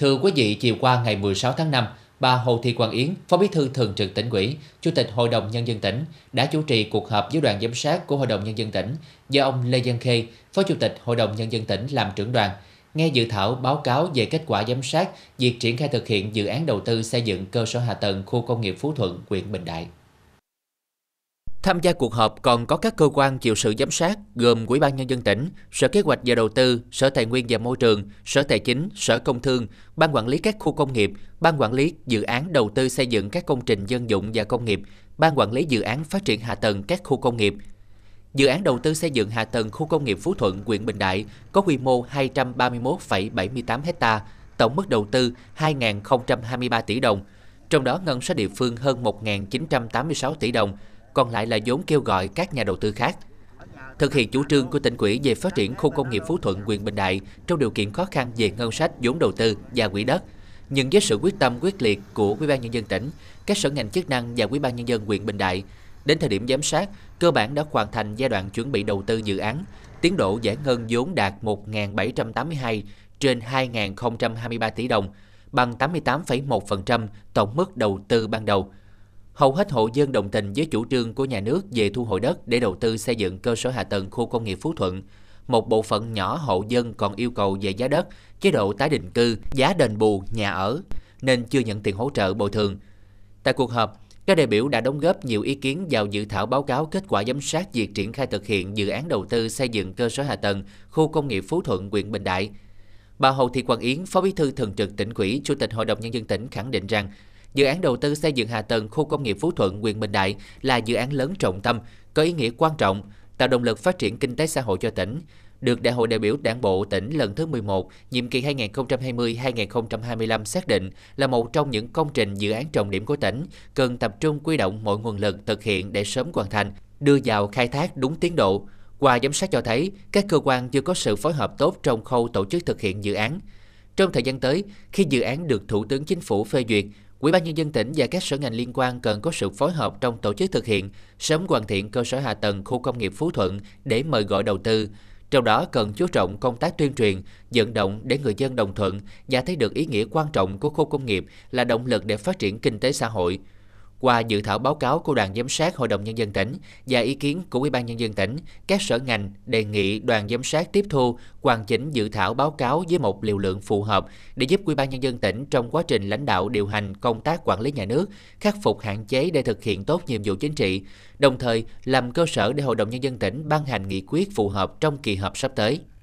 Thưa quý vị, chiều qua ngày 16 tháng 5, bà Hồ Thị Quang Yến, Phó Bí thư Thường trực tỉnh ủy, Chủ tịch Hội đồng Nhân dân tỉnh đã chủ trì cuộc họp với đoàn giám sát của Hội đồng Nhân dân tỉnh do ông Lê Văn Khê, Phó Chủ tịch Hội đồng Nhân dân tỉnh làm trưởng đoàn. Nghe dự thảo báo cáo về kết quả giám sát việc triển khai thực hiện dự án đầu tư xây dựng cơ sở hạ tầng khu công nghiệp Phú Thuận, huyện Bình Đại. Tham gia cuộc họp còn có các cơ quan chịu sự giám sát gồm Ủy ban Nhân dân tỉnh, Sở Kế hoạch và Đầu tư, Sở Tài nguyên và Môi trường, Sở Tài chính, Sở Công thương, Ban quản lý các khu công nghiệp, Ban quản lý dự án đầu tư xây dựng các công trình dân dụng và công nghiệp, Ban quản lý dự án phát triển hạ tầng các khu công nghiệp. Dự án đầu tư xây dựng hạ tầng khu công nghiệp Phú Thuận, huyện Bình Đại có quy mô 231,78 ha, tổng mức đầu tư 2.023 tỷ đồng, trong đó ngân sách địa phương hơn 1.986 tỷ đồng, còn lại là vốn kêu gọi các nhà đầu tư khác. Thực hiện chủ trương của tỉnh quỹ về phát triển khu công nghiệp Phú Thuận, huyện Bình Đại trong điều kiện khó khăn về ngân sách, vốn đầu tư và quỹ đất, nhưng với sự quyết tâm quyết liệt của Ủy ban nhân dân tỉnh, các sở ngành chức năng và Ủy ban nhân dân huyện Bình Đại, đến thời điểm giám sát, cơ bản đã hoàn thành giai đoạn chuẩn bị đầu tư dự án. Tiến độ giải ngân vốn đạt 1.782 trên 2.023 tỷ đồng, bằng 88,1% tổng mức đầu tư ban đầu. Hầu hết hộ dân đồng tình với chủ trương của nhà nước về thu hồi đất để đầu tư xây dựng cơ sở hạ tầng khu công nghiệp Phú Thuận. Một bộ phận nhỏ hộ dân còn yêu cầu về giá đất, chế độ tái định cư, giá đền bù, nhà ở, nên chưa nhận tiền hỗ trợ bồi thường. Tại cuộc họp, các đại biểu đã đóng góp nhiều ý kiến vào dự thảo báo cáo kết quả giám sát việc triển khai thực hiện dự án đầu tư xây dựng cơ sở hạ tầng khu công nghiệp Phú Thuận, huyện Bình Đại. Bà Hồ Thị Quang Yến, Phó Bí thư Thường trực tỉnh ủy, Chủ tịch Hội đồng Nhân dân tỉnh khẳng định rằng Dự án đầu tư xây dựng hạ tầng khu công nghiệp Phú Thuận, huyện Bình Đại là dự án lớn trọng tâm, có ý nghĩa quan trọng, tạo động lực phát triển kinh tế xã hội cho tỉnh. Được Đại hội đại biểu Đảng bộ tỉnh lần thứ 11, nhiệm kỳ 2020-2025 xác định là một trong những công trình dự án trọng điểm của tỉnh, cần tập trung quy động mọi nguồn lực thực hiện để sớm hoàn thành, đưa vào khai thác đúng tiến độ. Qua giám sát cho thấy, các cơ quan chưa có sự phối hợp tốt trong khâu tổ chức thực hiện dự án. Trong thời gian tới, khi dự án được Thủ tướng Chính phủ phê duyệt, Ủy ban nhân dân tỉnh và các sở ngành liên quan cần có sự phối hợp trong tổ chức thực hiện, sớm hoàn thiện cơ sở hạ tầng khu công nghiệp Phú Thuận để mời gọi đầu tư. Trong đó cần chú trọng công tác tuyên truyền, vận động để người dân đồng thuận và thấy được ý nghĩa quan trọng của khu công nghiệp là động lực để phát triển kinh tế xã hội qua dự thảo báo cáo của đoàn giám sát Hội đồng Nhân dân tỉnh và ý kiến của Ủy ban Nhân dân tỉnh, các sở ngành đề nghị đoàn giám sát tiếp thu, hoàn chỉnh dự thảo báo cáo với một liều lượng phù hợp để giúp Ủy ban Nhân dân tỉnh trong quá trình lãnh đạo điều hành công tác quản lý nhà nước, khắc phục hạn chế để thực hiện tốt nhiệm vụ chính trị, đồng thời làm cơ sở để Hội đồng Nhân dân tỉnh ban hành nghị quyết phù hợp trong kỳ họp sắp tới.